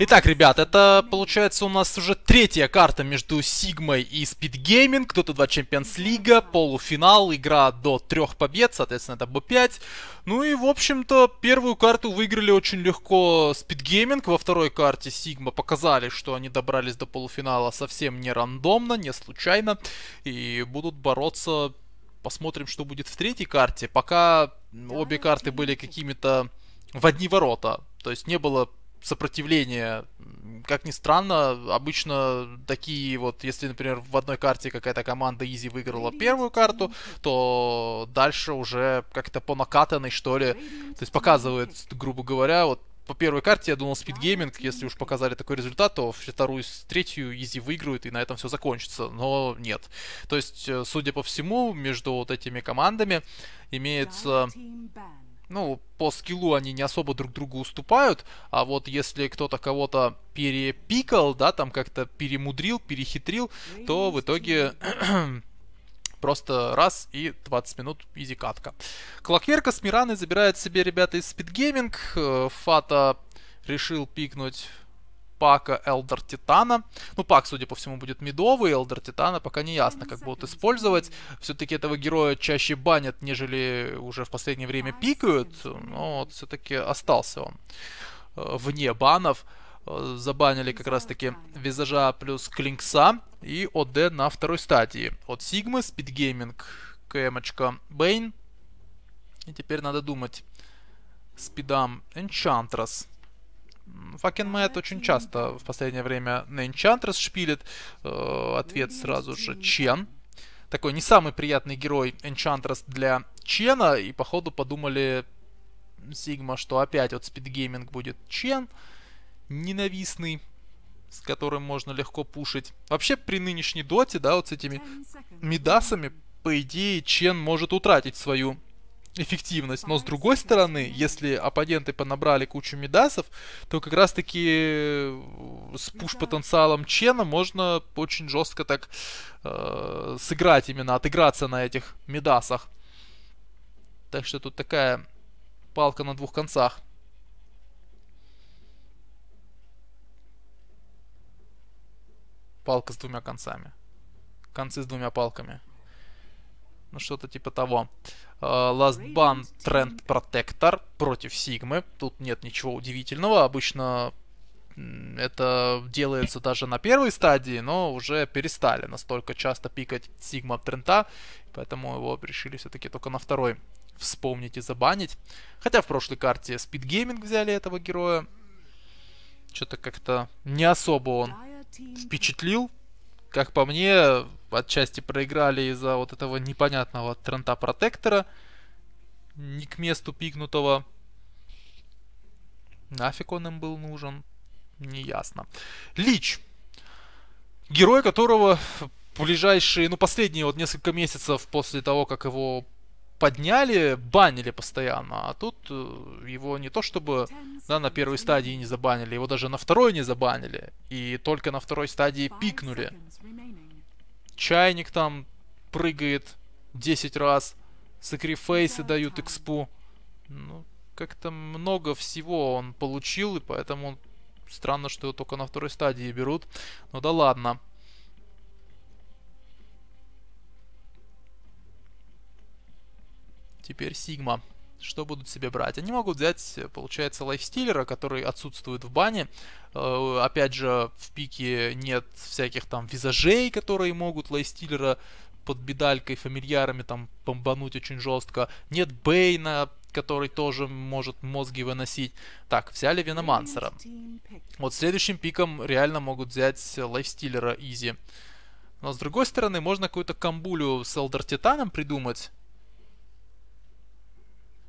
Итак, ребят, это получается у нас уже третья карта между Сигмой и Speedgaming. Кто-то два Чемпионс Лига, полуфинал, игра до трех побед, соответственно, это Б5. Ну и, в общем-то, первую карту выиграли очень легко Speedgaming. Во второй карте Сигма показали, что они добрались до полуфинала совсем не рандомно, не случайно. И будут бороться... Посмотрим, что будет в третьей карте. Пока обе карты были какими-то в одни ворота. То есть не было сопротивление. Как ни странно, обычно такие вот, если, например, в одной карте какая-то команда Изи выиграла первую карту, то дальше уже как-то по накатанной, что ли, то есть показывает, грубо говоря, вот по первой карте я думал спидгейминг, если уж показали такой результат, то вторую, третью изи выиграют и на этом все закончится, но нет. То есть, э, судя по всему, между вот этими командами имеется ну, по скиллу они не особо друг другу уступают, а вот если кто-то кого-то перепикал, да, там как-то перемудрил, перехитрил, ну то в итоге просто раз и 20 минут изи катка. Клокверка с Мираной забирает себе ребята из спидгейминг. Э, Фата решил пикнуть пака Элдер Титана. Ну, пак, судя по всему, будет медовый, Элдер Титана пока не ясно, как будут использовать. Все-таки этого героя чаще банят, нежели уже в последнее время пикают, но вот все-таки остался он э, вне банов. Э, забанили как раз-таки Визажа плюс Клинкса и ОД на второй стадии. От Сигмы, Спидгейминг, КМочка Бейн. И теперь надо думать спидам энчантрас Факен Мэтт очень часто в последнее время на Enchantress шпилит. Э, ответ сразу же Чен. Такой не самый приятный герой Enchantress для Чена. И походу подумали Сигма, что опять вот спидгейминг будет Чен. Ненавистный с которым можно легко пушить. Вообще, при нынешней доте, да, вот с этими мидасами, по идее, Чен может утратить свою эффективность. Но с другой стороны, если оппоненты понабрали кучу медасов, то как раз таки э, с пуш-потенциалом Чена можно очень жестко так э, сыграть именно, отыграться на этих медасах. Так что тут такая палка на двух концах. Палка с двумя концами. Концы с двумя палками. Ну, что-то типа того. Э, last Ban Trend Protector против Сигмы. Тут нет ничего удивительного. Обычно это делается даже на первой стадии, но уже перестали настолько часто пикать Сигма Трента, поэтому его решили все-таки только на второй вспомнить и забанить. Хотя в прошлой карте Speed Gaming взяли этого героя. Что-то как-то не особо он впечатлил как по мне, отчасти проиграли из-за вот этого непонятного трента протектора, не к месту пикнутого. Нафиг он им был нужен, неясно. Лич, герой которого в ближайшие, ну последние вот несколько месяцев после того, как его подняли, банили постоянно, а тут э, его не то чтобы да, на первой стадии не забанили, его даже на второй не забанили, и только на второй стадии пикнули чайник там прыгает 10 раз, сакрифейсы дают экспу. Ну, как-то много всего он получил, и поэтому странно, что его только на второй стадии берут. Ну да ладно. Теперь Сигма что будут себе брать? Они могут взять, получается, лайфстилера, который отсутствует в бане. Э, опять же, в пике нет всяких там визажей, которые могут лайфстилера под бедалькой, фамильярами там бомбануть очень жестко. Нет Бейна, который тоже может мозги выносить. Так, взяли Виномансера. Вот следующим пиком реально могут взять лайфстилера Изи. Но с другой стороны, можно какую-то камбулю с Элдер Титаном придумать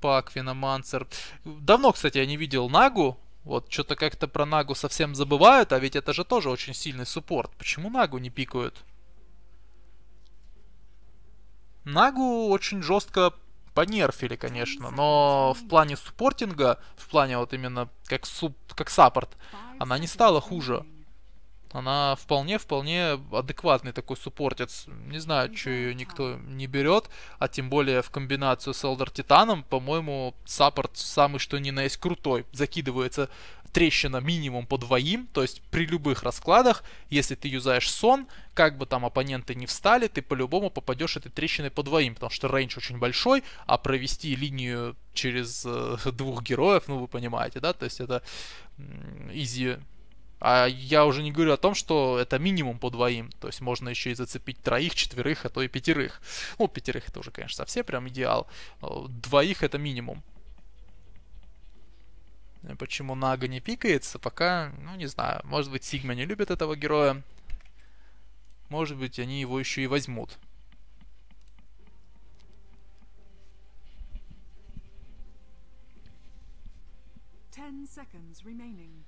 Пак, Виномансер. Давно, кстати, я не видел Нагу. Вот, что-то как-то про Нагу совсем забывают, а ведь это же тоже очень сильный суппорт. Почему Нагу не пикают? Нагу очень жестко понерфили, конечно, но в плане суппортинга, в плане вот именно как, суп, как саппорт, она не стала хуже. Она вполне-вполне адекватный такой суппортец. Не знаю, ну да, что ее никто не берет, а тем более в комбинацию с Элдер Титаном, по-моему, саппорт самый что ни на есть крутой. Закидывается трещина минимум по двоим, то есть при любых раскладах, если ты юзаешь сон, как бы там оппоненты не встали, ты по-любому попадешь этой трещиной по двоим, потому что рейндж очень большой, а провести линию через э, двух героев, ну вы понимаете, да, то есть это изи а я уже не говорю о том, что это минимум по двоим. То есть можно еще и зацепить троих, четверых, а то и пятерых. Ну, пятерых это уже, конечно, совсем прям идеал. Э, двоих это минимум. Э, почему Нага не пикается, пока, ну, не знаю. Может быть, Сигма не любит этого героя. Может быть, они его еще и возьмут. Ten seconds remaining.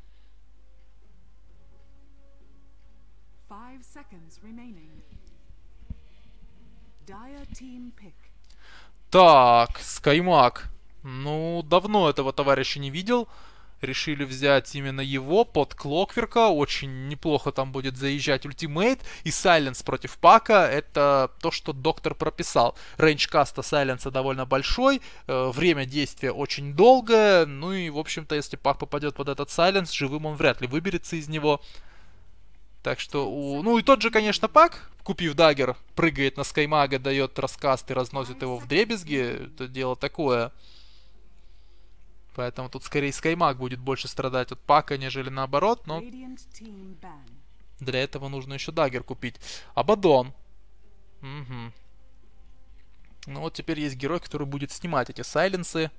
Так, Скаймак. Ну, давно этого товарища не видел. Решили взять именно его под Клокверка. Очень неплохо там будет заезжать ультимейт. И Сайленс против Пака. Это то, что доктор прописал. Рейндж каста Сайленса довольно большой. Э, время действия очень долгое. Ну и, в общем-то, если Пак попадет под этот Сайленс, живым он вряд ли выберется из него. Так что, у... ну и тот же, конечно, Пак, купив дагер, прыгает на Скаймага, дает раскаст и разносит его в дребезги. Это дело такое. Поэтому тут скорее Скаймаг будет больше страдать от Пака, нежели наоборот, но... Для этого нужно еще дагер купить. Абадон. Угу. Ну вот теперь есть герой, который будет снимать эти сайленсы,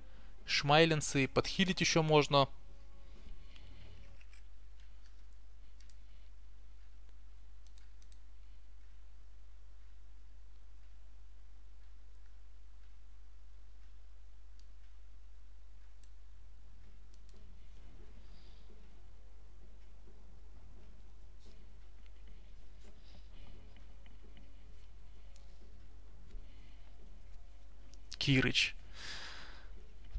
шмайленсы, подхилить еще можно. Кирыч.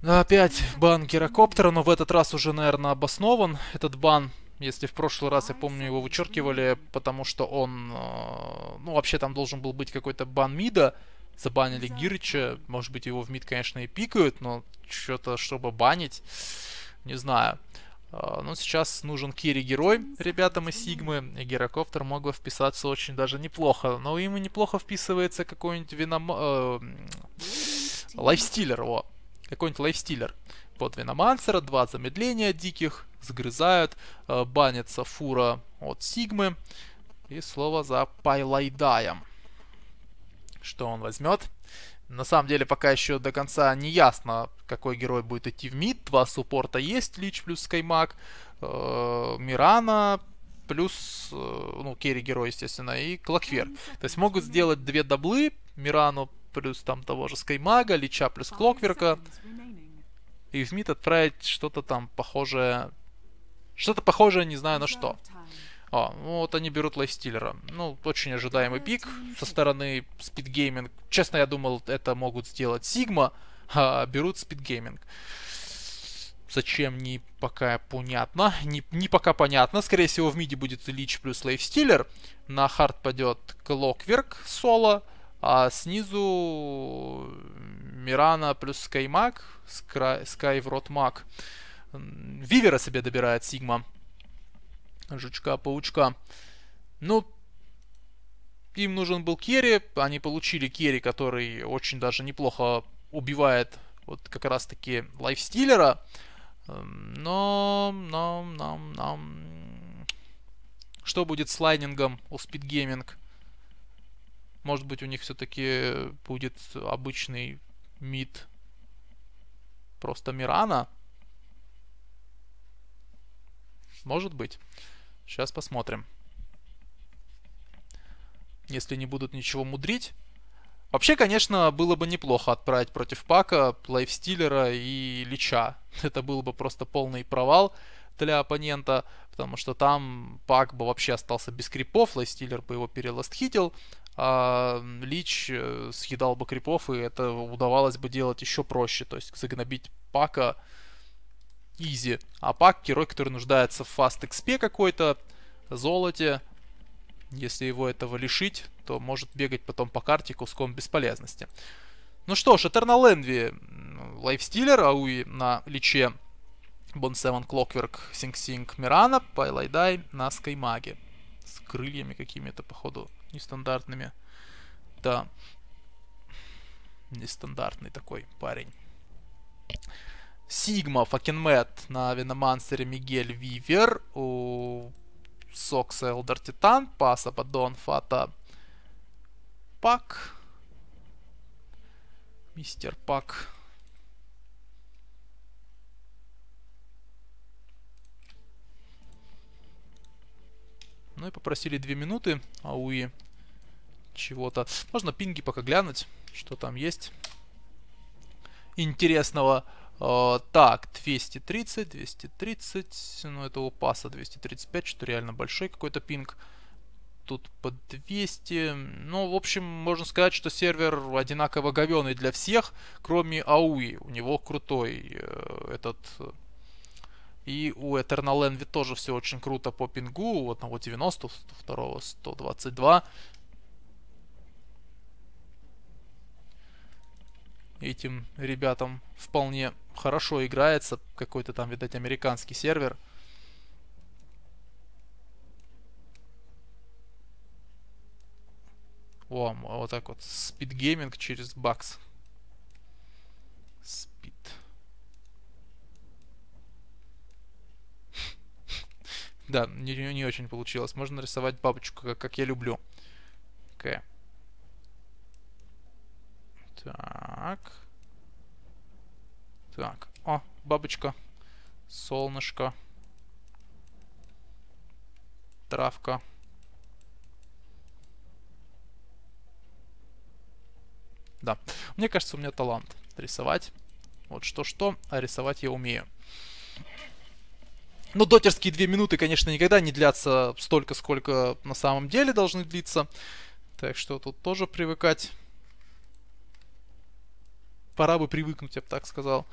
Ну, опять бан Герокоптера, но в этот раз уже, наверное, обоснован этот бан. Если в прошлый раз, я помню, его вычеркивали, потому что он... Э, ну, вообще там должен был быть какой-то бан мида. Забанили Гирыча. Может быть, его в мид, конечно, и пикают, но что-то, чтобы банить, не знаю. Э, но ну, сейчас нужен Кири-герой ребятам из Сигмы, и Герокоптер мог бы вписаться очень даже неплохо. Но ему неплохо вписывается какой-нибудь Веном... Э, Лайфстилер, о, какой-нибудь лайфстилер. Вот виномансера, два замедления диких, сгрызают, э, банится фура от Сигмы. И слово за Пайлайдаем. Что он возьмет? На самом деле пока еще до конца не ясно, какой герой будет идти в мид. Два суппорта есть, Лич плюс Скаймак, э, Мирана плюс, э, ну, керри герой, естественно, и Клоквер. То есть могут сделать две даблы, Мирану плюс там того же Скаймага, Лича плюс Клокверка. И в МИД отправить что-то там похожее... Что-то похожее, не знаю на что. А, ну вот они берут Лайфстиллера. Ну, очень ожидаемый пик со стороны Speedgaming. Честно, я думал, это могут сделать сигма а берут Speedgaming. Зачем, не пока понятно. Не, не пока понятно. Скорее всего, в миде будет Лич плюс Лейфстиллер. На хард пойдет Клокверк соло. А снизу Мирана плюс Скаймак, Скайврот Мак. Вивера себе добирает Сигма. Жучка-паучка. Ну, им нужен был Керри. Они получили Керри, который очень даже неплохо убивает вот как раз-таки лайфстилера. Но, но, но, но... Что будет с лайнингом у Speed Gaming? Может быть, у них все-таки будет обычный мид просто Мирана. Может быть. Сейчас посмотрим. Если не будут ничего мудрить. Вообще, конечно, было бы неплохо отправить против Пака, Лайфстиллера и Лича. Это был бы просто полный провал для оппонента, потому что там Пак бы вообще остался без крипов, Лайфстиллер бы его переластхитил, а Лич э, съедал бы крипов, и это удавалось бы делать еще проще, то есть загнобить Пака изи. А Пак герой, который нуждается в фаст экспе какой-то, золоте, если его этого лишить, то может бегать потом по карте куском бесполезности. Ну что ж, Eternal Envy, лайфстилер, ауи на личе, Бон 7 Clockwork, Синг Синг Мирана, Пайлайдай на Скаймаге с крыльями какими-то, походу, нестандартными. Да, нестандартный такой парень. Сигма, Факенмет на Виномансере Мигель Вивер. У Сокса Элдер Титан, Паса, Абадон, Фата Пак. Мистер Пак. Ну и попросили 2 минуты ауи чего-то. Можно пинги пока глянуть, что там есть интересного. Uh, так, 230, 230, ну этого паса 235, что реально большой какой-то пинг. Тут по 200. Ну, в общем, можно сказать, что сервер одинаково говеный для всех, кроме Ауи. У него крутой э, этот и у Eternal Envy тоже все очень круто по пингу. У одного 90, у второго 122. Этим ребятам вполне хорошо играется. Какой-то там, видать, американский сервер. О, а вот так вот. Спидгейминг через бакс. Да, не, не, очень получилось. Можно нарисовать бабочку, как, как я люблю. К. Так. Так. О, бабочка. Солнышко. Травка. Да. Мне кажется, у меня талант рисовать. Вот что-что, а рисовать я умею. Но ну, дотерские две минуты, конечно, никогда не длятся столько, сколько на самом деле должны длиться. Так что тут тоже привыкать. Пора бы привыкнуть, я бы так сказал.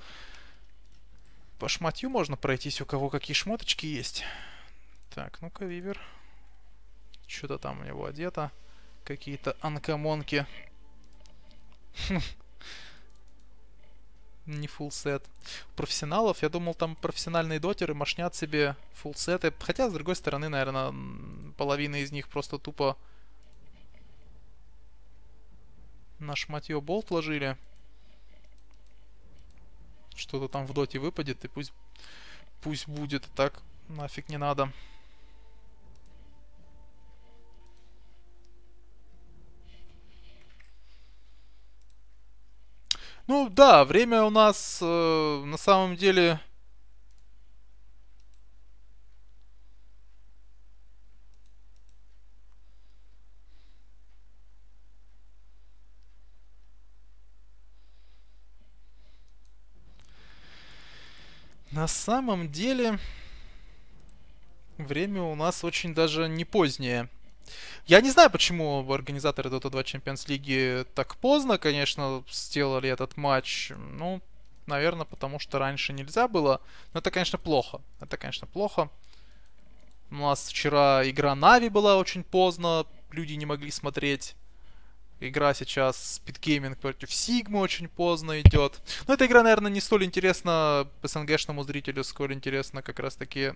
По шматью можно пройтись, у кого какие шмоточки есть. Так, ну-ка, Вивер. Что-то там у него одето. Какие-то анкомонки. Хм не full сет. У профессионалов, я думал, там профессиональные дотеры машнят себе full сеты. Хотя, с другой стороны, наверное, половина из них просто тупо на шматье болт ложили. Что-то там в доте выпадет, и пусть, пусть будет. Так нафиг не надо. Ну да, время у нас э, на самом деле... На самом деле время у нас очень даже не позднее. Я не знаю, почему организаторы Dota 2 Champions League так поздно, конечно, сделали этот матч. Ну, наверное, потому что раньше нельзя было. Но это, конечно, плохо. Это, конечно, плохо. У нас вчера игра Нави была очень поздно, люди не могли смотреть. Игра сейчас Speedgaming против Сигмы очень поздно идет. Но эта игра, наверное, не столь интересна СНГшному зрителю, сколь интересна как раз-таки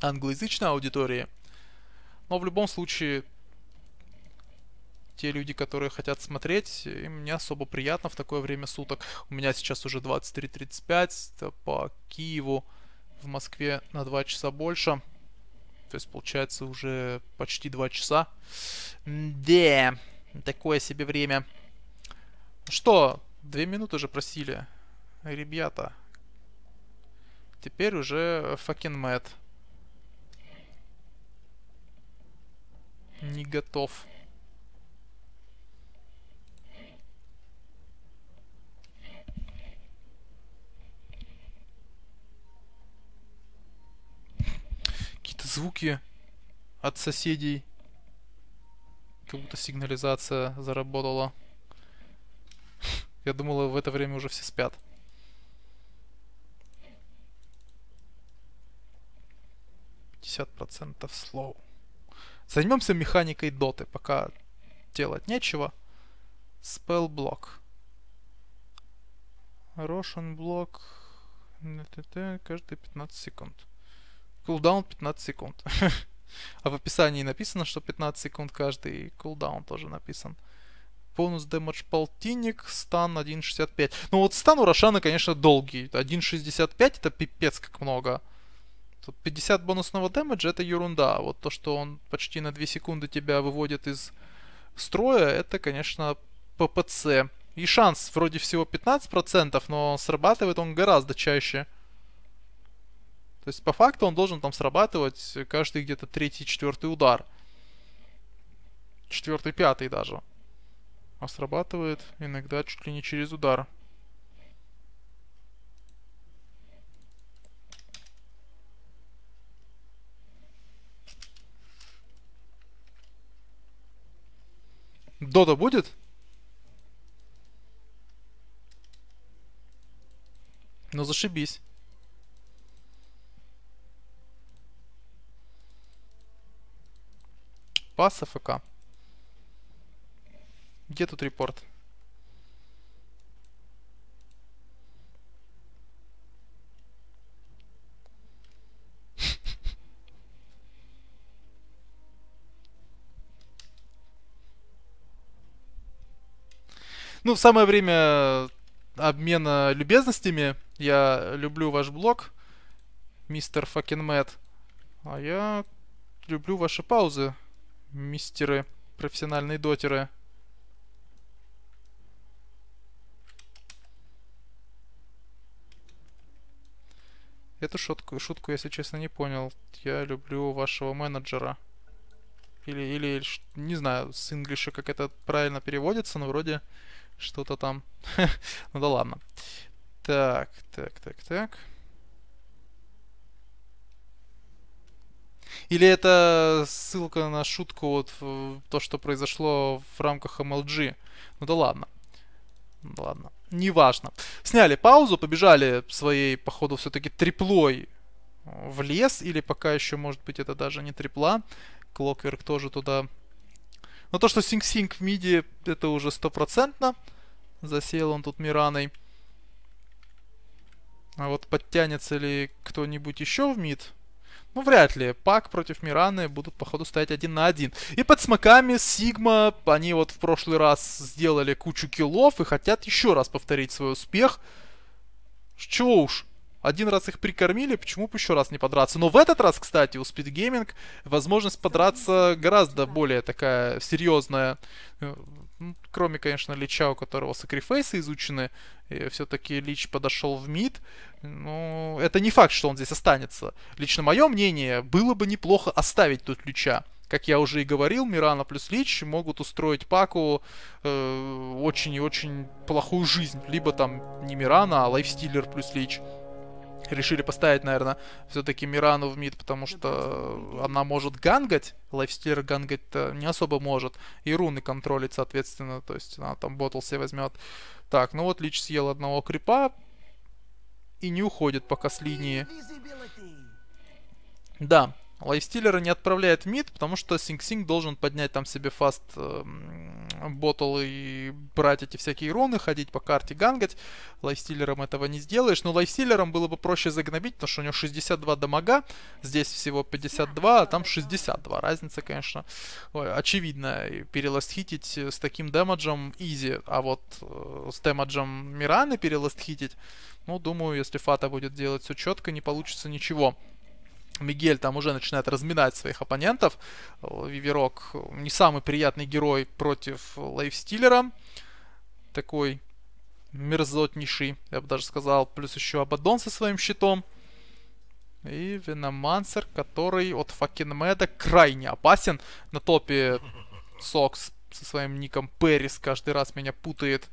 англоязычной аудитории. Но в любом случае, те люди, которые хотят смотреть, им не особо приятно в такое время суток. У меня сейчас уже 23.35, это по Киеву, в Москве на 2 часа больше. То есть, получается, уже почти 2 часа. Да, такое себе время. Что, две минуты же просили. Ребята. Теперь уже факин мэт. Не готов. Какие-то звуки от соседей. Как будто сигнализация заработала. Я думала, в это время уже все спят. Пятьдесят процентов слоу. Займемся механикой доты, пока делать нечего. Spellblock. Рошен Block, Каждые 15 секунд. Кулдаун 15 секунд. а в описании написано, что 15 секунд каждый кулдаун тоже написан. Бонус дэмэдж полтинник, стан 1.65. Ну вот стан у Рошана, конечно, долгий. 1.65 это пипец как много. Тут 50 бонусного дэмэджа это ерунда. А вот то, что он почти на 2 секунды тебя выводит из строя, это, конечно, ППЦ. И шанс вроде всего 15%, но срабатывает он гораздо чаще. То есть по факту он должен там срабатывать каждый где-то третий-четвертый удар. Четвертый-пятый даже. А срабатывает иногда чуть ли не через удар. Дота будет? Ну зашибись. Пас АФК. Где тут репорт? Ну, самое время обмена любезностями. Я люблю ваш блог, мистер факин Мэтт. А я люблю ваши паузы, мистеры, профессиональные дотеры. Эту шутку, шутку, если честно, не понял. Я люблю вашего менеджера. Или, или, не знаю, с инглиша как это правильно переводится, но вроде что-то там. ну да ладно. Так, так, так, так. Или это ссылка на шутку, вот то, что произошло в рамках MLG. Ну да ладно. Ну да ладно. Неважно. Сняли паузу, побежали своей, походу, все-таки триплой в лес. Или пока еще, может быть, это даже не трипла. Клокверк тоже туда но то, что Синг-Синг в миде, это уже стопроцентно. засел он тут Мираной. А вот подтянется ли кто-нибудь еще в мид? Ну, вряд ли. Пак против Мираны будут, походу, стоять один на один. И под смоками Сигма, они вот в прошлый раз сделали кучу киллов и хотят еще раз повторить свой успех. Чего уж. Один раз их прикормили, почему бы еще раз не подраться? Но в этот раз, кстати, у Speed Gaming возможность подраться гораздо более такая серьезная. Э, ну, кроме, конечно, Лича, у которого сакрифейсы изучены, все-таки Лич подошел в мид. Но ну, это не факт, что он здесь останется. Лично мое мнение, было бы неплохо оставить тут Лича как я уже и говорил, Мирана плюс Лич могут устроить Паку э, очень и очень плохую жизнь. Либо там не Мирана, а Лайфстиллер плюс Лич решили поставить, наверное, все-таки Мирану в мид, потому что она может гангать, лайфстилер гангать э, не особо может, и руны контролить, соответственно, то есть она там ботл себе возьмет. Так, ну вот Лич съел одного крипа и не уходит пока с линии. Да, лайфстилера не отправляет в мид, потому что Синг-Синг должен поднять там себе фаст э, ботл и брать эти всякие руны, ходить по карте гангать. Лайфстиллером этого не сделаешь. Но лайфстиллером было бы проще загнобить, потому что у него 62 дамага. Здесь всего 52, а там 62. Разница, конечно, очевидна. Переластхитить с таким дэмэджем изи. А вот э, с дэмэджем Мираны переластхитить, ну, думаю, если Фата будет делать все четко, не получится ничего. Мигель там уже начинает разминать своих оппонентов. Э, Виверок не самый приятный герой против Лайфстиллера. Такой мерзотнейший, я бы даже сказал. Плюс еще Абадон со своим щитом. И Веномансер, который от Факенмеда крайне опасен. На топе Сокс со своим ником Перрис каждый раз меня путает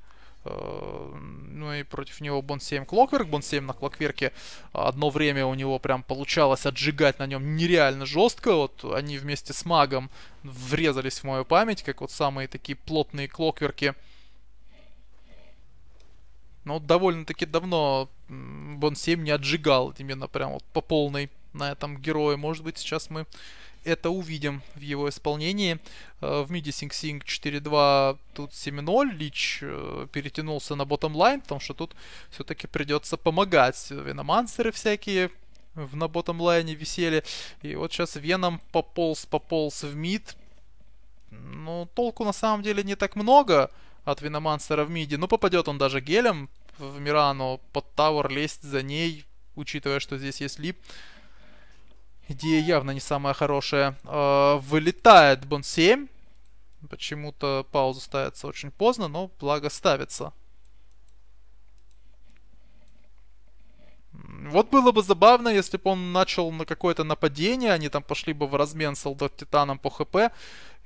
Эм, ну и против него Бон 7 Клокверк. Бон 7 на Клокверке одно время у него прям получалось отжигать на нем нереально жестко. Вот они вместе с Магом врезались в мою память, как вот самые такие плотные Клокверки. Но довольно-таки давно Бон 7 не отжигал именно прям вот по полной на этом герое. Может быть, сейчас мы это увидим в его исполнении. Э, в миде Синг Синг 4-2 тут 7-0. Лич э, перетянулся на ботом-лайн, потому что тут все-таки придется помогать. Веномансеры всякие в, на ботом-лайне висели. И вот сейчас Веном пополз, пополз в мид. Ну, толку на самом деле не так много от Виномансера в миде. Ну, попадет он даже гелем в Мирану. Под Тауэр лезть за ней, учитывая, что здесь есть Лип. Идея явно не самая хорошая. А, вылетает Бон 7. Почему-то пауза ставится очень поздно, но благо ставится. Вот было бы забавно, если бы он начал на какое-то нападение, они там пошли бы в размен солдат титаном по хп,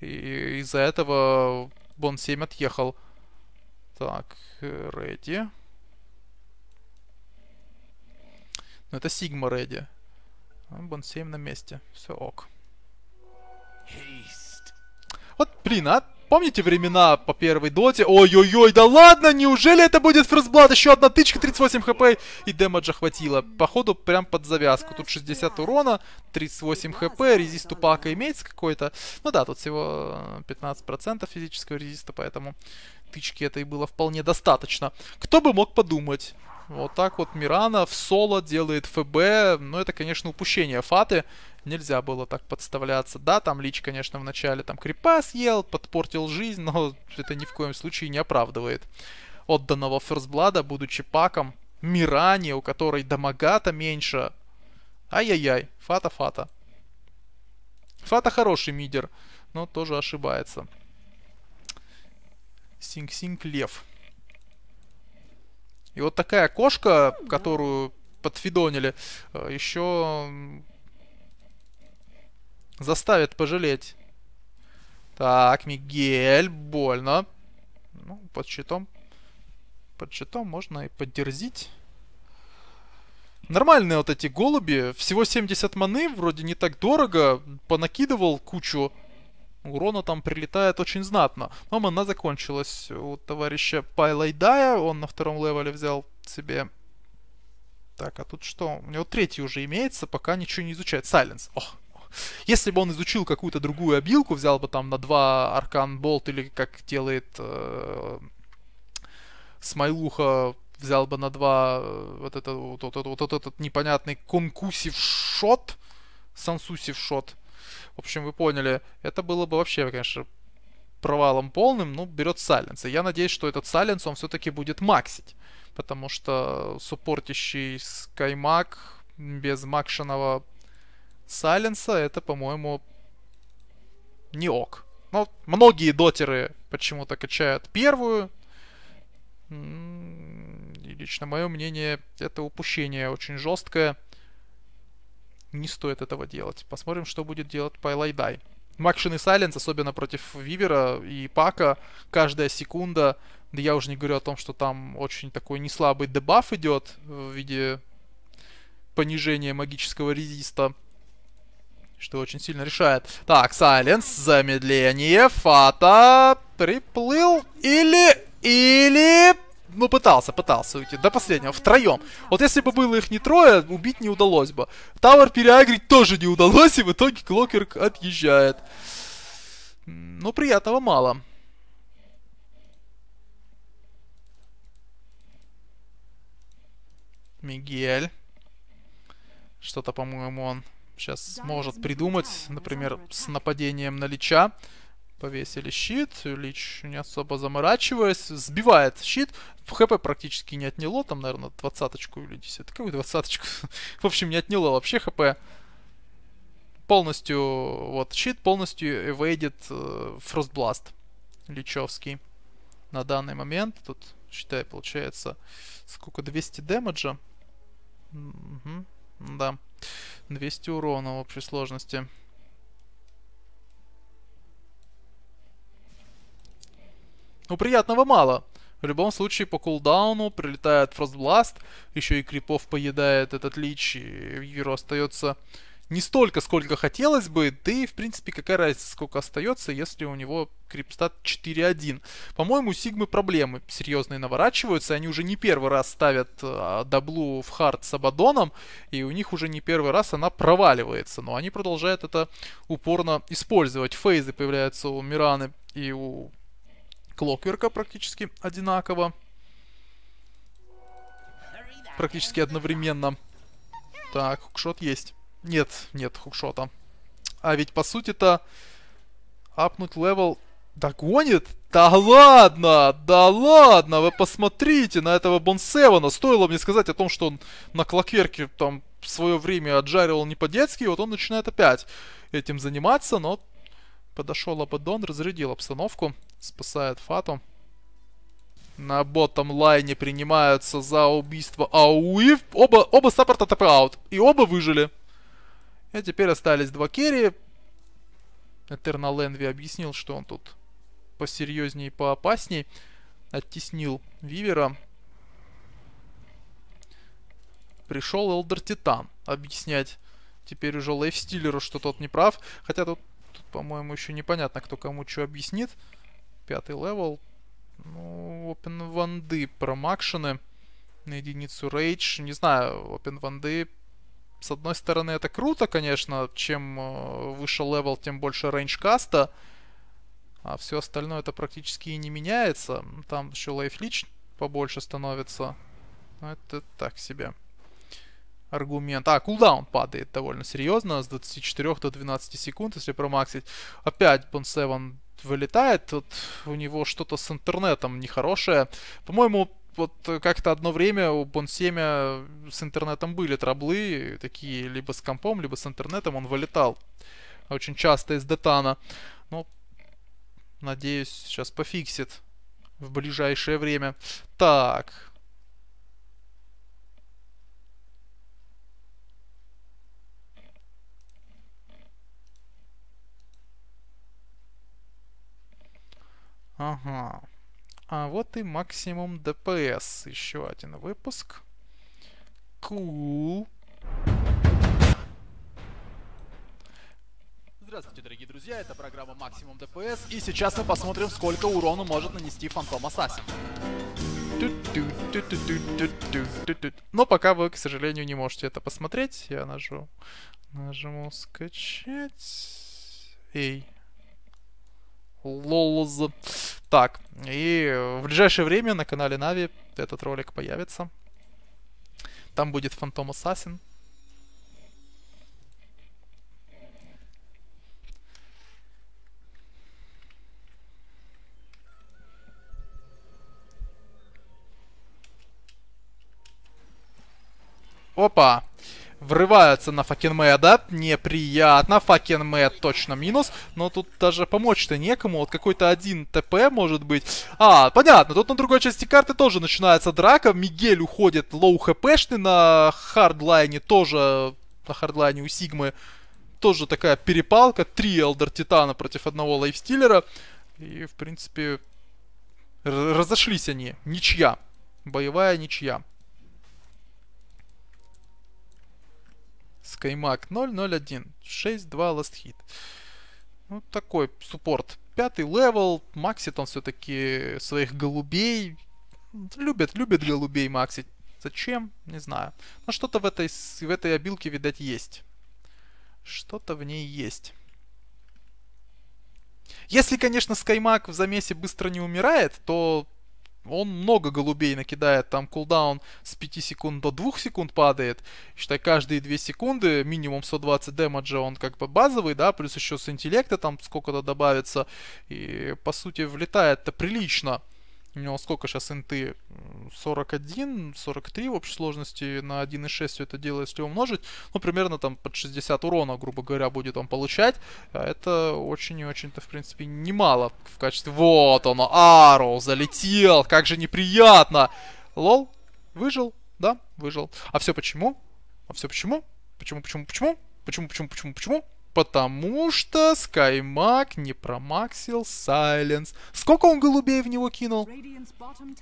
и из-за этого Бон 7 отъехал. Так, э, реди Ну это Сигма реди а, Бон 7 на месте. Все ок. Вот, блин, а Помните времена по первой доте? Ой-ой-ой, да ладно, неужели это будет фростблад? Еще одна тычка, 38 хп и демеджа хватило. Походу, прям под завязку. Тут 60 урона, 38 хп, резист у пака имеется какой-то. Ну да, тут всего 15% э, физического резиста, поэтому тычки это и было вполне достаточно. Кто бы мог подумать? Вот так вот Мирана в соло делает ФБ. Но ну, это, конечно, упущение Фаты. Нельзя было так подставляться. Да, там Лич, конечно, вначале там крипа съел, подпортил жизнь, но это ни в коем случае не оправдывает отданного Ферстблада, будучи паком, Миране, у которой дамагата меньше. Ай-яй-яй, Фата-Фата. Фата хороший мидер, но тоже ошибается. Синг-синг лев. И вот такая кошка, ну которую подфидонили, э, еще заставит пожалеть. Так, Мигель, больно. Ну, под щитом. Под щитом можно и поддерзить. Нормальные вот эти голуби. Всего 70 маны, вроде не так дорого. Понакидывал кучу. Урона там прилетает очень знатно. Но ну, мана закончилась у товарища Пайлайдая. Он на втором левеле взял себе... Так, а тут что? У него третий уже имеется, пока ничего не изучает. Сайленс. Ох, если бы он изучил какую-то другую обилку, взял бы там на два аркан болт или как делает э, Смайлуха, взял бы на два э, вот, это, вот, вот, вот, вот этот непонятный конкусив шот, сансусив шот, в общем, вы поняли, это было бы вообще, конечно, провалом полным, ну, берет Сайленс. И я надеюсь, что этот Сайленс, он все-таки будет максить. Потому что суппортящий Скаймак без макшенного Сайленса, это, по-моему, не ок. Ну, многие дотеры почему-то качают первую. И лично мое мнение, это упущение очень жесткое не стоит этого делать. Посмотрим, что будет делать Пайлайдай. Макшин и Сайленс, особенно против Вивера и Пака, каждая секунда, да я уже не говорю о том, что там очень такой неслабый дебаф идет в виде понижения магического резиста, что очень сильно решает. Так, Сайленс, замедление, Фата, приплыл или... Или ну, пытался, пытался уйти. До последнего. Втроем. Вот если бы было их не трое, убить не удалось бы. Тауэр переагрить тоже не удалось, и в итоге Клокерк отъезжает. Но ну, приятного мало. Мигель. Что-то, по-моему, он сейчас может придумать. Например, с нападением на Лича. Повесили щит, Лич не особо заморачиваясь, сбивает щит. ХП практически не отняло, там, наверное, двадцаточку или десятку, какую двадцаточку. В общем, не отняло вообще ХП. Полностью, вот, щит полностью эвейдит э, Фростбласт Личовский На данный момент, тут, считай, получается, сколько, 200 дэмэджа. Угу, да, 200 урона в общей сложности. Но ну, приятного мало. В любом случае, по кулдауну прилетает Фростбласт, еще и крипов поедает этот лич, и Виру остается не столько, сколько хотелось бы, да и, в принципе, какая разница, сколько остается, если у него крипстат 4-1. По-моему, у Сигмы проблемы серьезные наворачиваются, они уже не первый раз ставят даблу э, в хард с Абадоном, и у них уже не первый раз она проваливается, но они продолжают это упорно использовать. Фейзы появляются у Мираны и у Клокверка практически одинаково. Практически одновременно. Так, хукшот есть. Нет, нет хукшота. А ведь по сути-то апнуть левел догонит? Да ладно, да ладно, вы посмотрите на этого Бонсевана. Стоило мне сказать о том, что он на клокверке там в свое время отжаривал не по-детски, вот он начинает опять этим заниматься, но подошел Абадон, разрядил обстановку. Спасает Фату. На ботом лайне принимаются за убийство Ауи. Оба, оба саппорта тп аут. И оба выжили. И теперь остались два керри. Этернал Энви объяснил, что он тут посерьезнее и поопасней. Оттеснил Вивера. Пришел Элдер Титан объяснять теперь уже Лейфстиллеру, что тот не прав. Хотя тут, тут по-моему, еще непонятно, кто кому что объяснит пятый левел. Ну, Open ванды промакшены на единицу рейдж. Не знаю, Open ванды с одной стороны, это круто, конечно. Чем э, выше левел, тем больше рейндж каста. А все остальное это практически и не меняется. Там еще лайфлич побольше становится. Но ну, это так себе аргумент. А, кулдаун падает довольно серьезно, с 24 до 12 секунд, если промаксить. Опять Бон 7 вылетает, тут у него что-то с интернетом нехорошее. По-моему, вот как-то одно время у Бонсемя с интернетом были траблы, такие либо с компом, либо с интернетом, он вылетал очень часто из Детана. но ну, надеюсь, сейчас пофиксит в ближайшее время. Так, Ага. А вот и максимум ДПС. Еще один выпуск. Кул. Здравствуйте, дорогие друзья, это программа Максимум ДПС, и сейчас мы посмотрим, сколько урона может нанести Фантом Ассасин. Но пока вы, к сожалению, не можете это посмотреть, я нажму, нажму скачать. Эй, Лолз. Так, и в ближайшее время на канале Нави этот ролик появится. Там будет Фантом Ассасин. Опа! Врываются на Факенмеда. Неприятно. Факенмед точно минус. Но тут даже помочь-то некому. Вот какой-то один ТП может быть. А, понятно. Тут на другой части карты тоже начинается драка. Мигель уходит лоу хпшный на хардлайне. Тоже на хардлайне у Сигмы. Тоже такая перепалка. Три Элдер Титана против одного лайфстиллера. И, в принципе, разошлись они. Ничья. Боевая ничья. Скаймак 001, 6-2 last hit. Ну, такой суппорт. Пятый левел, максит он все-таки своих голубей. любит любит голубей максить. Зачем? Не знаю. Но что-то в этой, в этой обилке, видать, есть. Что-то в ней есть. Если, конечно, Скаймак в замесе быстро не умирает, то он много голубей накидает, там кулдаун с 5 секунд до 2 секунд падает. Считай, каждые 2 секунды минимум 120 демаджа он как бы базовый, да, плюс еще с интеллекта там сколько-то добавится. И, по сути, влетает-то прилично. У него сколько сейчас инты? 41, 43 в общей сложности на 1.6 все это дело, если умножить. Ну, примерно там под 60 урона, грубо говоря, будет он получать. А это очень и очень-то, в принципе, немало в качестве... Вот оно, Арроу залетел, как же неприятно! Лол, выжил, да, выжил. А все почему? А все почему? Почему, почему, почему? Почему, почему, почему, почему? Потому что Скаймак не промаксил Сайленс. Сколько он голубей в него кинул?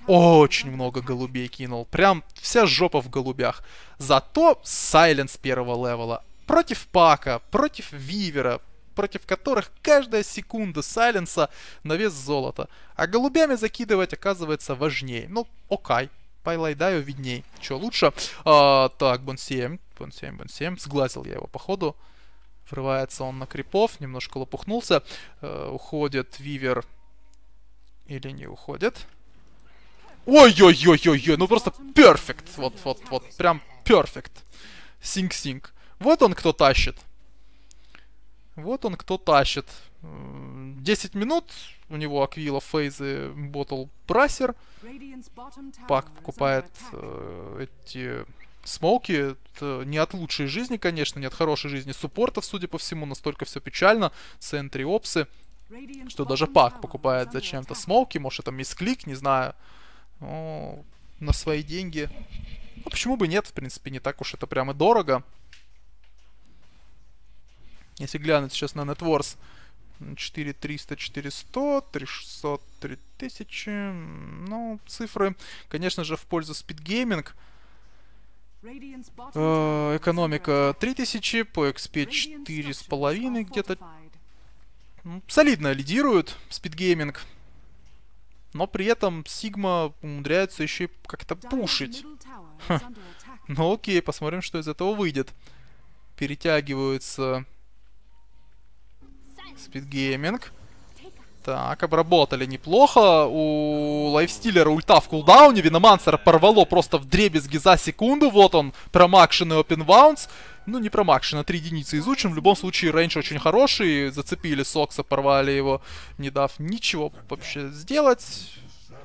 Очень много голубей кинул. Прям вся жопа в голубях. Зато Сайленс первого левела. Против Пака, против Вивера, против которых каждая секунда Сайленса на вес золота. А голубями закидывать оказывается важнее. Ну, окай. Пайлайдаю видней. Че, лучше? А, так, Бон 7. Бон 7, Бон 7. Сглазил я его, походу. Врывается он на крипов, немножко лопухнулся. Э, уходит Вивер. Или не уходит. Ой-ой-ой-ой-ой, ну просто перфект. Вот-вот-вот, прям перфект. Синг-синг. Вот он кто тащит. Вот он кто тащит. 10 минут, у него Аквила Фейзы Ботл Брасер. Пак покупает э, эти Смолки не от лучшей жизни, конечно, не от хорошей жизни суппортов, судя по всему, настолько все печально. Сентри опсы, что даже Пак покупает зачем-то Смолки, может это мисклик, не знаю. Но на свои деньги. Ну, почему бы нет, в принципе, не так уж это прямо дорого. Если глянуть сейчас на Networth, 4300, 400, 3600, 3000, ну, цифры, конечно же, в пользу Speed Gaming. Э, экономика 3000, по XP 4,5 где-то. Солидно лидирует спидгейминг. Но при этом Сигма умудряется еще и как-то пушить. Ну окей, посмотрим, что из этого выйдет. Перетягиваются спидгейминг. Так, обработали неплохо. У Лайфстиллера ульта в кулдауне. Виномансера порвало просто в дребезги за секунду. Вот он, промакшенный Open Bounce. Ну, не промакшен, а 3 единицы изучим. В любом случае, рейндж очень хороший. Зацепили Сокса, порвали его, не дав ничего вообще сделать.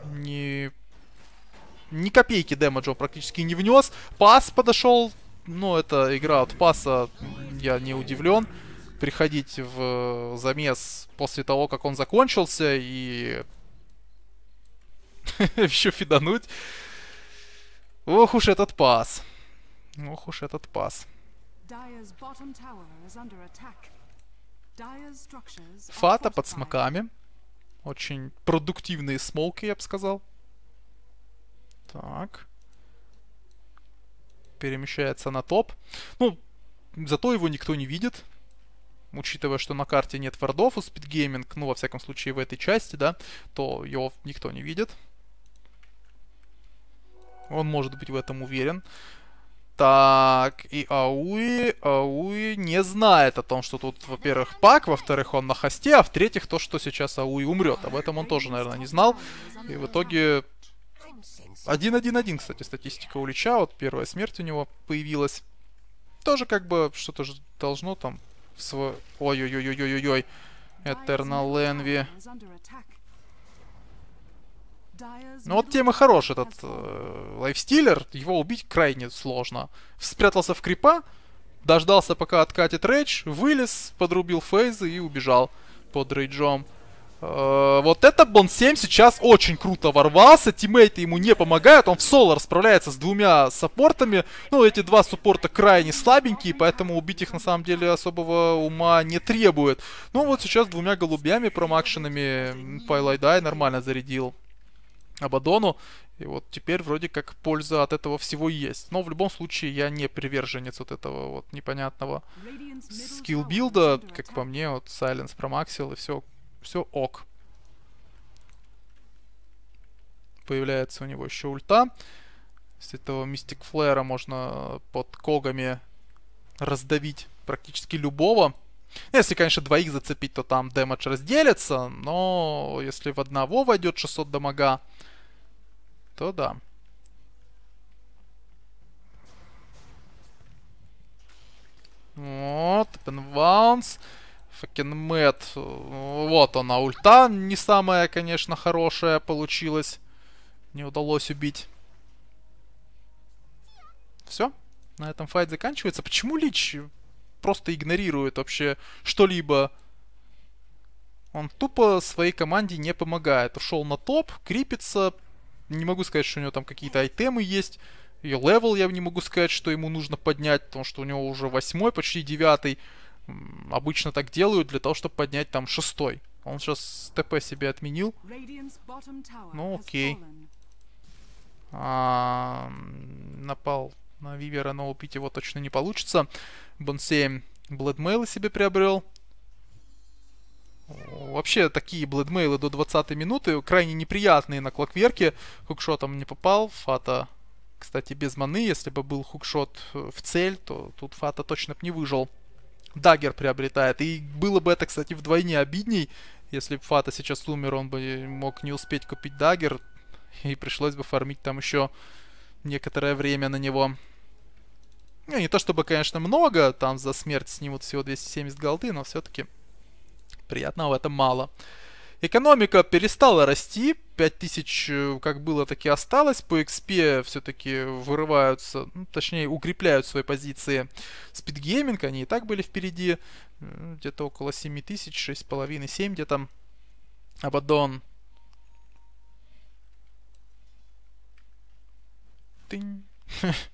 Не... Ни копейки демеджа практически не внес. Пас подошел. Но ну, это игра от паса. Я не удивлен приходить в э, замес после того, как он закончился, и еще фидануть. Ох уж этот пас. Ох уж этот пас. Фата под смоками. Очень продуктивные смолки, я бы сказал. Так. Перемещается на топ. Ну, зато его никто не видит учитывая, что на карте нет вардов у Спидгейминг, ну, во всяком случае, в этой части, да, то его никто не видит. Он может быть в этом уверен. Так, и Ауи, Ауи не знает о том, что тут, во-первых, пак, во-вторых, он на хосте, а в-третьих, то, что сейчас Ауи умрет. Об этом он тоже, наверное, не знал. И в итоге... 1-1-1, кстати, статистика у Лича. Вот первая смерть у него появилась. Тоже как бы что-то же должно там в свой... Ой-ой-ой-ой-ой-ой. Этернал Энви. Ну вот тема хорош, этот э, лайфстилер, его убить крайне сложно. Спрятался в крипа, дождался пока откатит рейдж, вылез, подрубил фейзы и убежал под рейджом. Э, вот этот Бон 7 сейчас очень круто ворвался, тиммейты ему не помогают, он в соло расправляется с двумя саппортами, ну эти два саппорта крайне слабенькие, поэтому убить их на самом деле особого ума не требует. Ну вот сейчас двумя голубями промакшенами Пайлайдай нормально зарядил Абадону, и вот теперь вроде как польза от этого всего есть. Но в любом случае я не приверженец вот этого вот непонятного скиллбилда, Как по мне, вот Сайленс промаксил и все все ок. Появляется у него еще ульта. С этого Мистик Флэра можно под когами раздавить практически любого. Ну, если, конечно, двоих зацепить, то там дэмэдж разделится, но если в одного войдет 600 дамага, то да. Вот, open bounce. Факен Мэтт. Вот она, ульта не самая, конечно, хорошая получилась. Не удалось убить. Все, на этом файт заканчивается. Почему Лич просто игнорирует вообще что-либо? Он тупо своей команде не помогает. Ушел на топ, крипится. Не могу сказать, что у него там какие-то айтемы есть. И левел я не могу сказать, что ему нужно поднять, потому что у него уже восьмой, почти девятый. Обычно так делают для того, чтобы поднять там шестой. Он сейчас ТП себе отменил. Ну окей. А, напал на Вивера, но убить его точно не получится. Бонсеем Бледмейл себе приобрел. Вообще, такие Бледмейлы до 20 минуты крайне неприятные на клокверке. Хукшотом не попал, Фата, кстати, без маны. Если бы был хукшот э, в цель, то тут Фата точно бы не выжил. Дагер приобретает. И было бы это, кстати, вдвойне обидней, если бы Фата сейчас умер, он бы мог не успеть купить Дагер, и пришлось бы фармить там еще некоторое время на него. Ну, не то чтобы, конечно, много, там за смерть снимут всего 270 голды, но все-таки приятного в этом мало. Экономика перестала расти, 5000 э, как было, так и осталось. По XP все-таки вырываются, ну, точнее укрепляют свои позиции спидгейминг, они и так были впереди. Э, где-то около 7000, 6,5, 7 где-то. Абадон. Тынь.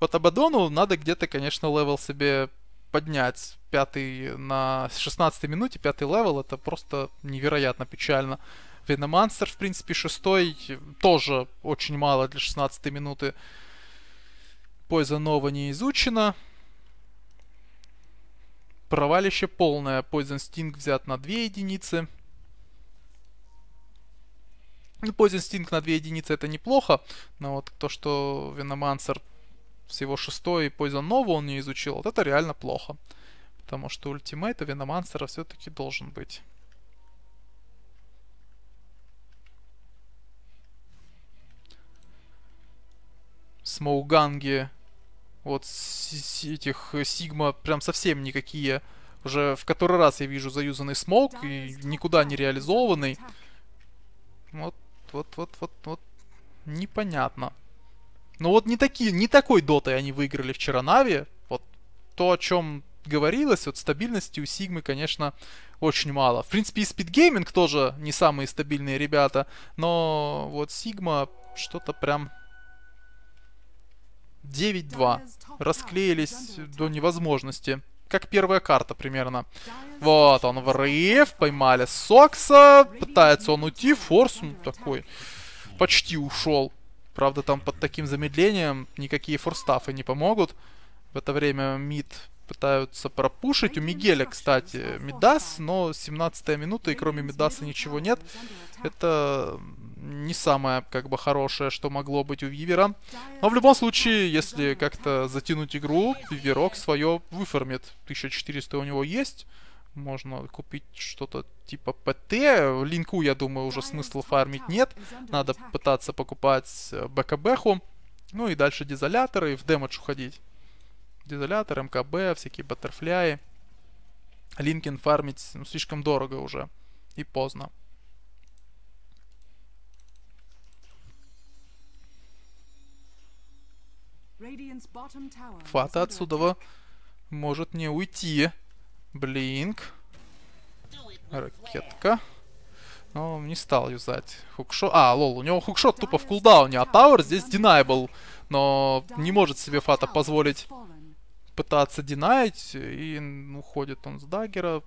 Вот Абадону надо где-то, конечно, левел себе поднять пятый на 16 минуте, пятый левел, это просто невероятно печально. Веноманстер, в принципе, шестой, тоже очень мало для 16 минуты. Пойза Нова не изучена. Провалище полное. Poison стинг взят на 2 единицы. Ну, Poison стинг на 2 единицы это неплохо, но вот то, что Веномансер его шестой Poison Nova он не изучил, вот это реально плохо. Потому что ультимейт у Виномансера все-таки должен быть. Смоуганги, вот с этих э, Сигма прям совсем никакие. Уже в который раз я вижу заюзанный смоук и никуда не реализованный. Вот, вот, вот, вот, вот. Непонятно. Но ну, вот не, такие, не такой дотой они выиграли вчера Нави. Вот то, о чем говорилось, вот стабильности у Сигмы, конечно, очень мало. В принципе, и Speed тоже не самые стабильные ребята, но вот Сигма что-то прям 9-2. Расклеились до невозможности. Как первая карта примерно. Вот, он в рейв, поймали Сокса, пытается он уйти, форс, такой, почти ушел. Правда, там под таким замедлением никакие форстафы не помогут. В это время мид пытаются пропушить. У Мигеля, кстати, Мидас, но 17 минута, и кроме Мидаса ничего нет. Это не самое, как бы, хорошее, что могло быть у Вивера. Но а в любом случае, если как-то затянуть игру, Виверок свое выформит. 1400 у него есть. Можно купить что-то типа ПТ. Линку, я думаю, уже смысла фармить нет. Надо пытаться покупать э, БКБху. Ну и дальше дизоляторы и в демедж уходить. Дизолятор, МКБ, всякие баттерфляи. Линкин фармить ну, слишком дорого уже. И поздно. Фата отсюда может не уйти. Блинк. Ракетка. Но не стал юзать хукшот. А, лол, у него хукшот тупо в кулдауне, а Тауэр здесь динайбл. Но не может себе Фата позволить пытаться динаить. И уходит ну, он с даггера.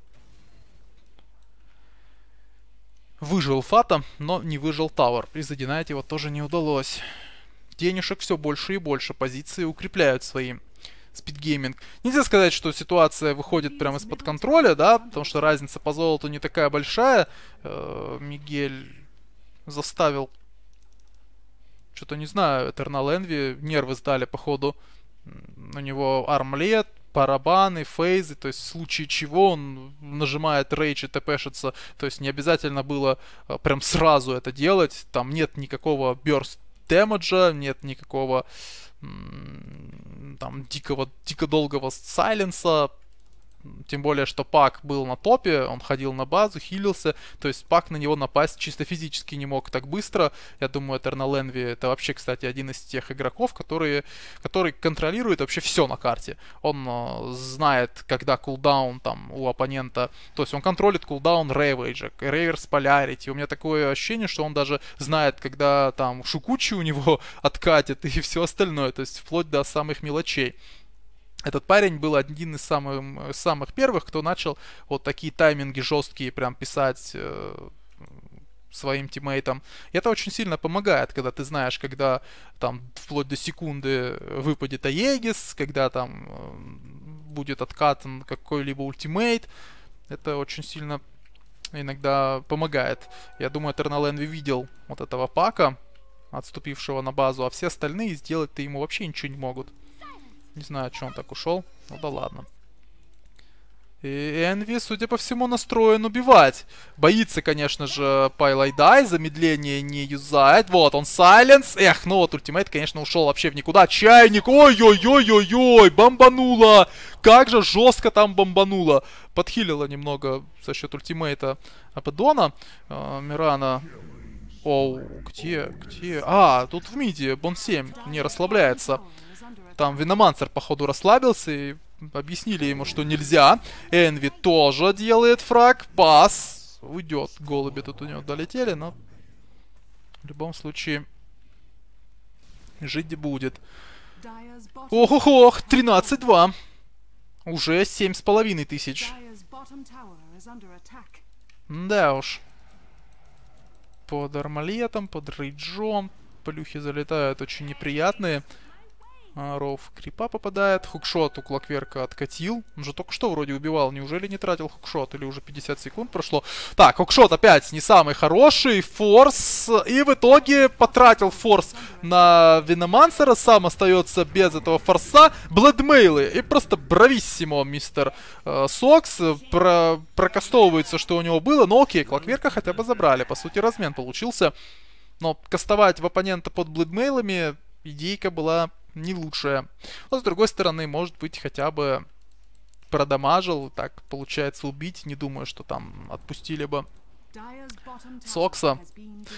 Выжил Фата, но не выжил Тауэр. И задинать его тоже не удалось. Денежек все больше и больше. Позиции укрепляют своим спидгейминг Нельзя сказать, что ситуация выходит прямо из-под контроля, да, потому что разница по золоту не такая большая. Э, Мигель заставил... Что-то не знаю, Eternal Envy нервы сдали, походу. У него армлет, барабаны, фейзы, то есть в случае чего он нажимает рейдж и тпшится, то есть не обязательно было э, прям сразу это делать, там нет никакого берст демеджа, нет никакого там дикого, дико долгого сайленса, тем более, что Пак был на топе, он ходил на базу, хилился. То есть Пак на него напасть чисто физически не мог так быстро. Я думаю, Этерна Ленви это вообще, кстати, один из тех игроков, которые, который контролирует вообще все на карте. Он э, знает, когда кулдаун там у оппонента. То есть он контролит кулдаун Рейвейджа, Рейверс Полярити. У меня такое ощущение, что он даже знает, когда там Шукучи у него откатит и все остальное. То есть вплоть до самых мелочей этот парень был один из самых, самых первых, кто начал вот такие тайминги жесткие прям писать э, своим тиммейтам. И это очень сильно помогает, когда ты знаешь, когда там вплоть до секунды выпадет Аегис, когда там э, будет откатан какой-либо ультимейт. Это очень сильно иногда помогает. Я думаю, Eternal Envy видел вот этого пака, отступившего на базу, а все остальные сделать-то ему вообще ничего не могут. Не знаю, что он так ушел. Ну да ладно. И Энви, судя по всему, настроен убивать. Боится, конечно же, Пайлайдай, замедление не юзает. Вот он, Сайленс. Эх, ну вот ультимейт, конечно, ушел вообще в никуда. Чайник, ой-ой-ой-ой-ой, бомбануло. Как же жестко там бомбануло. Подхилило немного за счет ультимейта Апедона. Э, Мирана Оу, где, где? А, тут в миде, Бон 7 не расслабляется. Там Виномансер, походу, расслабился и объяснили ему, что нельзя. Энви тоже делает фраг. Пас. Уйдет. Голуби тут у него долетели, но в любом случае жить будет. Ох-ох-ох, 13-2. Уже 7,5 тысяч. Да уж. Под Армалетом, под Рейджом. Плюхи залетают очень неприятные. Ров крипа попадает. Хукшот у Клокверка откатил. Он же только что вроде убивал. Неужели не тратил хукшот? Или уже 50 секунд прошло? Так, хукшот опять не самый хороший. Форс. И в итоге потратил форс на Виномансера. Сам остается без этого форса. Бледмейлы И просто брависсимо мистер э, Сокс. Про прокастовывается, что у него было. Но окей, Клокверка хотя бы забрали. По сути, размен получился. Но кастовать в оппонента под блэдмейлами идейка была не лучшая. Но с другой стороны, может быть, хотя бы продамажил, так получается убить. Не думаю, что там отпустили бы. Сокса.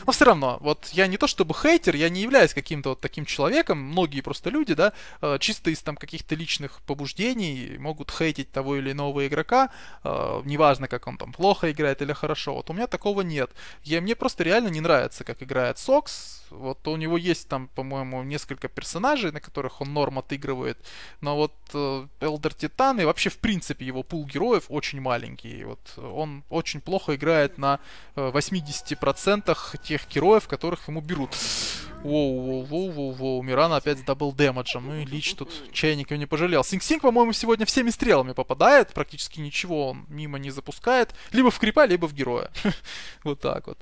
Но все равно, вот я не то чтобы хейтер, я не являюсь каким-то вот таким человеком, многие просто люди, да, э, чисто из там каких-то личных побуждений могут хейтить того или иного игрока, э, неважно, как он там плохо играет или хорошо, вот у меня такого нет. Я, мне просто реально не нравится, как играет Сокс, вот у него есть там, по-моему, несколько персонажей, на которых он норм отыгрывает, но вот Элдер Титан и вообще, в принципе, его пул героев очень маленький, вот он очень плохо играет на 80% э, тех героев, которых ему берут. Воу, воу, воу, воу, воу. Мирана опять с дабл дэмэджем. Ну и Лич тут чайников не пожалел. Синг-Синг, по-моему, сегодня всеми стрелами попадает. Практически ничего он мимо не запускает. Либо в крипа, либо в героя. Вот так вот.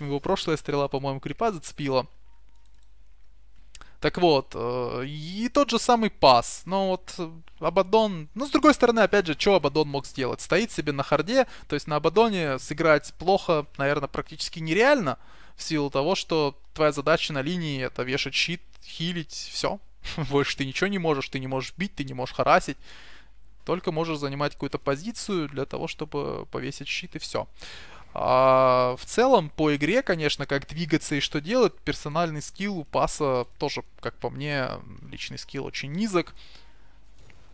Его прошлая стрела, по-моему, крипа зацепила. Так вот, э, и тот же самый пас. Но вот э, Абадон... Ну, с другой стороны, опять же, что Абадон мог сделать? Стоит себе на харде, то есть на Абадоне сыграть плохо, наверное, практически нереально, в силу того, что твоя задача на линии — это вешать щит, хилить, все. Больше ты ничего не можешь, ты не можешь бить, ты не можешь харасить. Только можешь занимать какую-то позицию для того, чтобы повесить щит и все. А в целом по игре, конечно, как двигаться и что делать, персональный скилл у паса тоже, как по мне, личный скилл очень низок.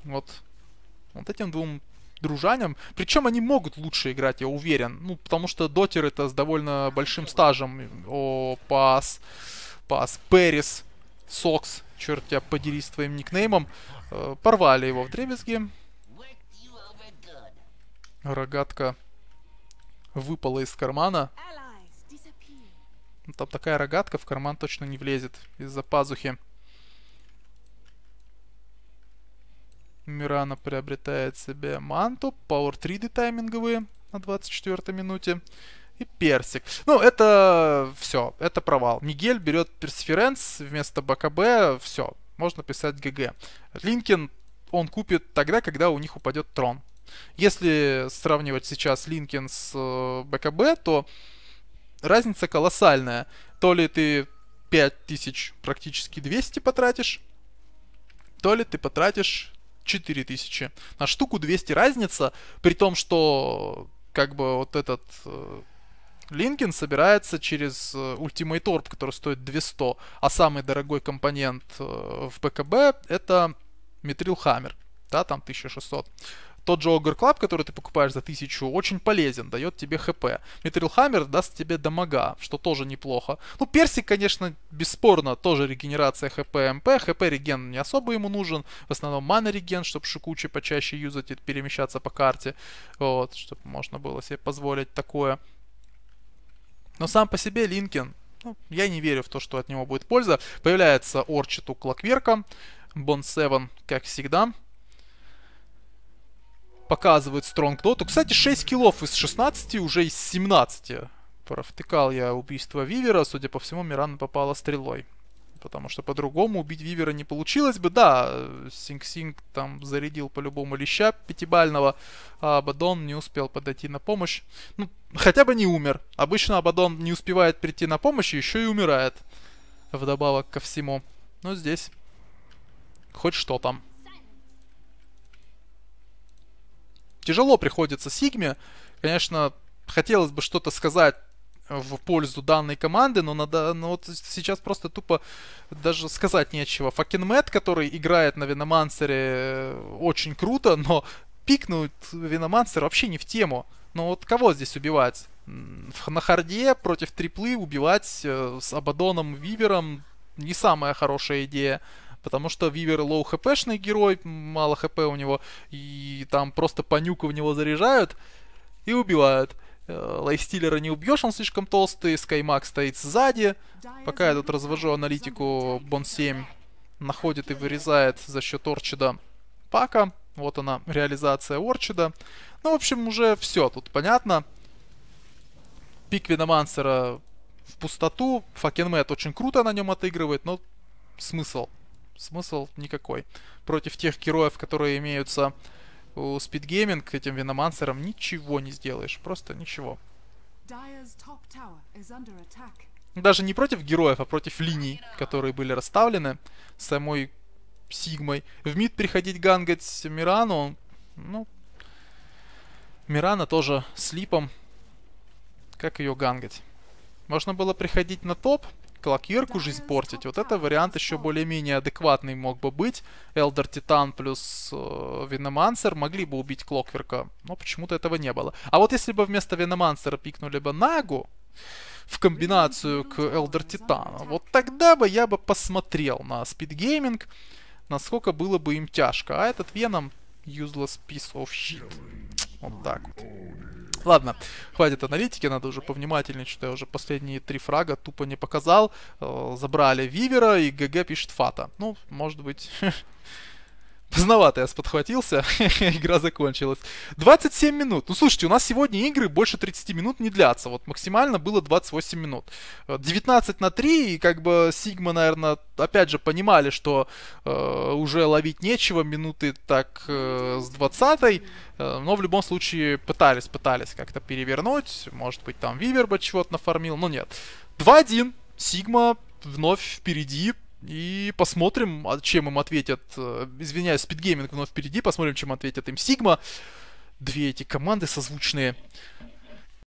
Вот. Вот этим двум дружаням. Причем они могут лучше играть, я уверен. Ну, потому что дотер это с довольно большим стажем. О, пас. Пас. Перис. Сокс. Черт тебя подери с твоим никнеймом. Э, порвали его в дребезги. Рогатка выпала из кармана. Ну, там такая рогатка в карман точно не влезет из-за пазухи. Мирана приобретает себе манту, power триды тайминговые на 24 минуте и персик. Ну, это все, это провал. Мигель берет персиференс вместо БКБ, все, можно писать ГГ. Линкин он купит тогда, когда у них упадет трон. Если сравнивать сейчас Линкин с БКБ, э, то разница колоссальная. То ли ты 5000, практически 200 потратишь, то ли ты потратишь 4000. На штуку 200 разница, при том, что как бы вот этот э, Линкин собирается через э, Ultimate Orb, который стоит 200, а самый дорогой компонент э, в БКБ это Метрил Хаммер, да, там 1600. Тот же Огр Клаб, который ты покупаешь за тысячу, очень полезен, дает тебе хп. Метрил Хаммер даст тебе дамага, что тоже неплохо. Ну, Персик, конечно, бесспорно, тоже регенерация хп, мп. Хп реген не особо ему нужен, в основном мана реген, чтобы шикучи почаще юзать и перемещаться по карте. Вот, чтобы можно было себе позволить такое. Но сам по себе Линкин, ну, я не верю в то, что от него будет польза. Появляется Орчит у Клокверка, Бон 7, как всегда показывает Стронг Доту. Кстати, 6 киллов из 16, уже из 17. Провтыкал я убийство Вивера. Судя по всему, Мирана попала стрелой. Потому что по-другому убить Вивера не получилось бы. Да, Синг-Синг там зарядил по-любому леща пятибального, а Абадон не успел подойти на помощь. Ну, хотя бы не умер. Обычно Абадон не успевает прийти на помощь, еще и умирает. Вдобавок ко всему. Но здесь хоть что там. Тяжело приходится Сигме. Конечно, хотелось бы что-то сказать в пользу данной команды, но надо, но вот сейчас просто тупо даже сказать нечего. Факин Мэтт, который играет на Виномансере э, очень круто, но пикнуть Виномансер вообще не в тему. Но вот кого здесь убивать? На харде против триплы убивать э, с Абадоном Вивером не самая хорошая идея потому что Вивер лоу хпшный герой, мало хп у него, и там просто понюку в него заряжают и убивают. Э, Лайфстиллера не убьешь, он слишком толстый, Скаймак стоит сзади. Пока я тут развожу аналитику, Бон 7 находит и вырезает за счет Орчида Пака. Вот она, реализация Орчида. Ну, в общем, уже все тут понятно. Пик Виномансера в пустоту. Факенмэт очень круто на нем отыгрывает, но смысл смысл никакой. Против тех героев, которые имеются у спидгейминг, этим виномансерам ничего не сделаешь. Просто ничего. Даже не против героев, а против линий, которые были расставлены самой Сигмой. В мид приходить гангать Мирану, ну... Мирана тоже слипом. Как ее гангать? Можно было приходить на топ, Клокверку жизнь портить. Вот это вариант еще более-менее адекватный мог бы быть. Элдер Титан плюс э, Виномансер могли бы убить Клокверка, но почему-то этого не было. А вот если бы вместо Виномансера пикнули бы Нагу в комбинацию к Элдер Титану, вот тогда бы я бы посмотрел на спидгейминг, насколько было бы им тяжко. А этот Веном useless piece of shit. Вот так вот. Ладно, хватит аналитики, надо уже повнимательнее, что я уже последние три фрага тупо не показал. Э, забрали Вивера и ГГ пишет Фата. Ну, может быть... Поздновато я сподхватился, игра закончилась. 27 минут. Ну, слушайте, у нас сегодня игры больше 30 минут не длятся. Вот максимально было 28 минут. 19 на 3, и как бы Сигма, наверное, опять же понимали, что э, уже ловить нечего, минуты так э, с 20 э, но в любом случае пытались, пытались как-то перевернуть. Может быть, там Виверба чего-то нафармил, но нет. 2-1. Сигма вновь впереди, и посмотрим, а чем им ответят. Э, извиняюсь, спидгейминг вновь впереди. Посмотрим, чем ответят им Сигма. Две эти команды созвучные.